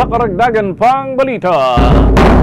sa karagdagan pang balita,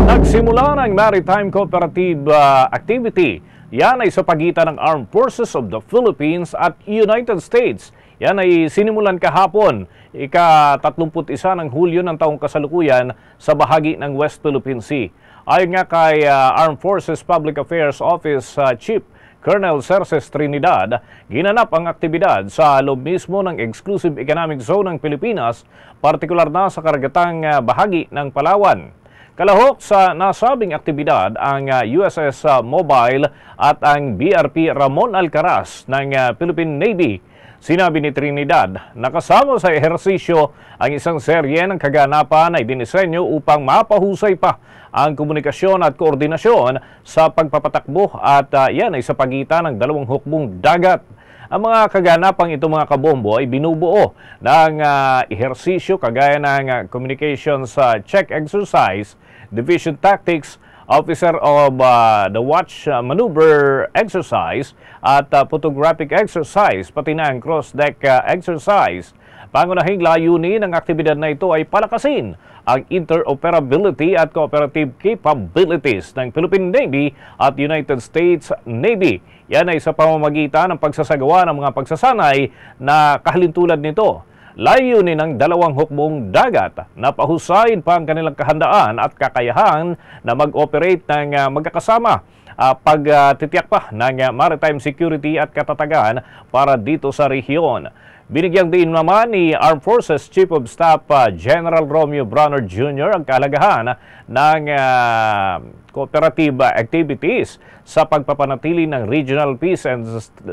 nagsimula ng maritime cooperative uh, activity. Yan ay sa pagitan ng Armed Forces of the Philippines at United States. Yan ay sinimulan kahapon, ika-31 ng Hulyo ng taong kasalukuyan sa bahagi ng West Philippine Sea. Ayon nga kay uh, Armed Forces Public Affairs Office uh, Chief Colonel Cerces Trinidad, ginanap ang aktibidad sa loob mismo ng Exclusive Economic Zone ng Pilipinas, partikular na sa karagatang ah, bahagi ng Palawan. Kalahok sa nasabing aktibidad ang USS uh, uh, Mobile at ang BRP Ramon Alcaraz ng uh, Philippine Navy. Sinabi ni Trinidad, nakasama sa ehersisyo ang isang serye ng kaganapan na idinisenyo upang mapahusay pa ang komunikasyon at koordinasyon sa pagpapatakbo at uh, yan ay sa pagitan ng dalawang hukbong dagat ang mga kaganapang ito mga kabombo ay binubuo ng uh, ehersisyo kagaya ng uh, communications uh, check exercise Division Tactics Officer of uh, the Watch uh, Maneuver Exercise at uh, Photographic Exercise, pati na ang Cross-Deck uh, Exercise. Pangunahing layunin ng aktibidad na ito ay palakasin ang interoperability at cooperative capabilities ng Philippine Navy at United States Navy. Yan ay sa pamamagitan ng pagsasagawa ng mga pagsasanay na kahalintulad nito layunin ng dalawang hukbong dagat na pahusayin pa ang kanilang kahandaan at kakayahan na mag-operate ng uh, magkakasama uh, pagtitiyak uh, pa ng uh, maritime security at katatagan para dito sa rehiyon. Binigyang din naman ni Armed Forces Chief of Staff uh, General Romeo Brunner Jr. ang kalagahan ng uh, cooperative activities sa pagpapanatili ng regional peace and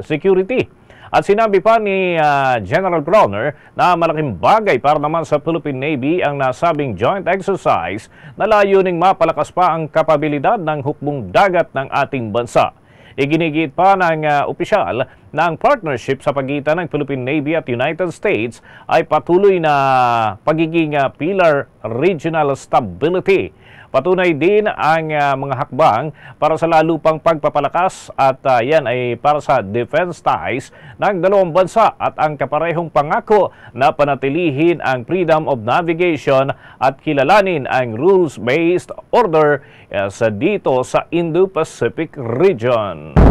security at sinabi pa ni uh, General Browner na malaking bagay para naman sa Philippine Navy ang nasabing joint exercise na layuning mapalakas pa ang kapabilidad ng hukbong dagat ng ating bansa. Iginigit pa ng uh, opisyal na ang partnership sa pagitan ng Philippine Navy at United States ay patuloy na pagiging ah, pillar regional stability. Patunay din ang uh, mga hakbang para sa lalo pang pagpapalakas at uh, yan ay para sa defense ties ng dalawang bansa at ang kaparehong pangako na panatilihin ang freedom of navigation at kilalanin ang rules-based order uh, sa dito sa Indo-Pacific region.